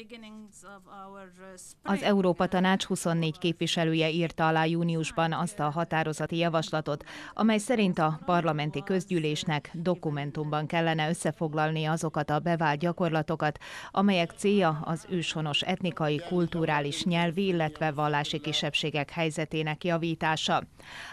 Uh, az Európa Tanács 24 képviselője írta alá júniusban azt a határozati javaslatot, amely szerint a parlamenti közgyűlésnek dokumentumban kellene összefoglalni azokat a bevált gyakorlatokat, amelyek célja az őshonos etnikai, kulturális, nyelvi, illetve vallási kisebbségek helyzetének javítása.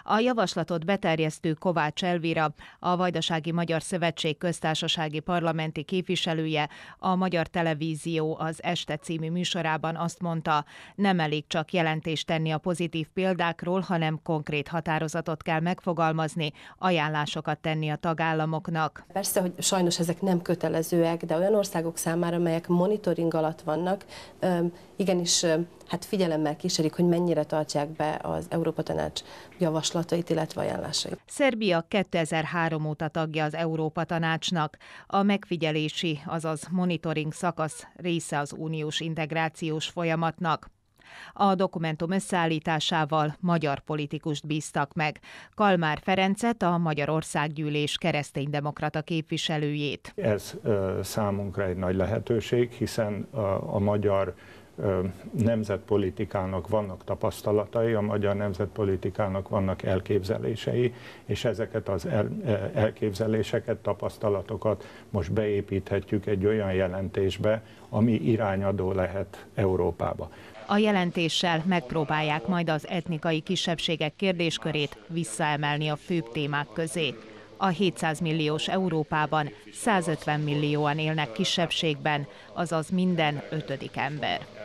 A javaslatot beterjesztő Kovács Elvira, a Vajdasági Magyar Szövetség köztársasági parlamenti képviselője, a Magyar Televízió az este című műsorában azt mondta, nem elég csak jelentést tenni a pozitív példákról, hanem konkrét határozatot kell megfogalmazni, ajánlásokat tenni a tagállamoknak. Persze, hogy sajnos ezek nem kötelezőek, de olyan országok számára, melyek monitoring alatt vannak, igenis hát figyelemmel kísérik, hogy mennyire tartják be az Európa Tanács javaslatait, illetve ajánlásait. Szerbia 2003 óta tagja az Európa Tanácsnak. A megfigyelési, azaz monitoring szakasz része az uniós integrációs folyamatnak. A dokumentum összeállításával magyar politikust bíztak meg, Kalmár Ferencet, a Magyarországgyűlés kereszténydemokrata képviselőjét. Ez számunkra egy nagy lehetőség, hiszen a magyar nemzetpolitikának vannak tapasztalatai, a magyar nemzetpolitikának vannak elképzelései, és ezeket az el, e, elképzeléseket, tapasztalatokat most beépíthetjük egy olyan jelentésbe, ami irányadó lehet Európába. A jelentéssel megpróbálják majd az etnikai kisebbségek kérdéskörét visszaemelni a főbb témák közé. A 700 milliós Európában 150 millióan élnek kisebbségben, azaz minden ötödik ember.